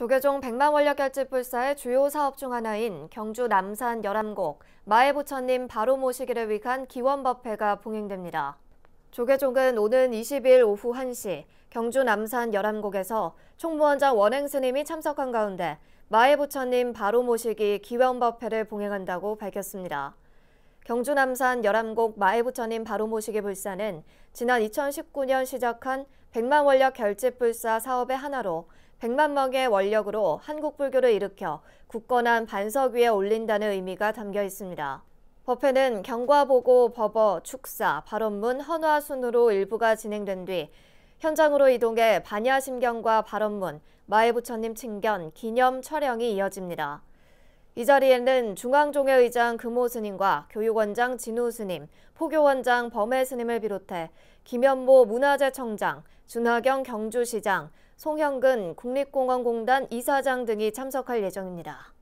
조계종 백만원력 결집 불사의 주요 사업 중 하나인 경주 남산 열암곡 마애 부처님 바로 모시기를 위한 기원법회가 봉행됩니다. 조계종은 오는 20일 오후 1시 경주 남산 열암곡에서 총무원장 원행 스님이 참석한 가운데 마애 부처님 바로 모시기 기원법회를 봉행한다고 밝혔습니다. 경주 남산 열암곡 마애 부처님 바로 모시기 불사는 지난 2019년 시작한 백만원력 결집 불사 사업의 하나로 백만 명의 원력으로 한국 불교를 일으켜 굳건한 반석 위에 올린다는 의미가 담겨 있습니다. 법회는 경과보고, 법어, 축사, 발언문, 헌화 순으로 일부가 진행된 뒤 현장으로 이동해 반야심경과 발언문, 마애부처님 칭견, 기념 촬영이 이어집니다. 이 자리에는 중앙종회 의장 금호 스님과 교육원장 진우 스님, 포교원장 범해 스님을 비롯해 김현모 문화재청장, 준하경 경주시장, 송형근 국립공원공단 이사장 등이 참석할 예정입니다.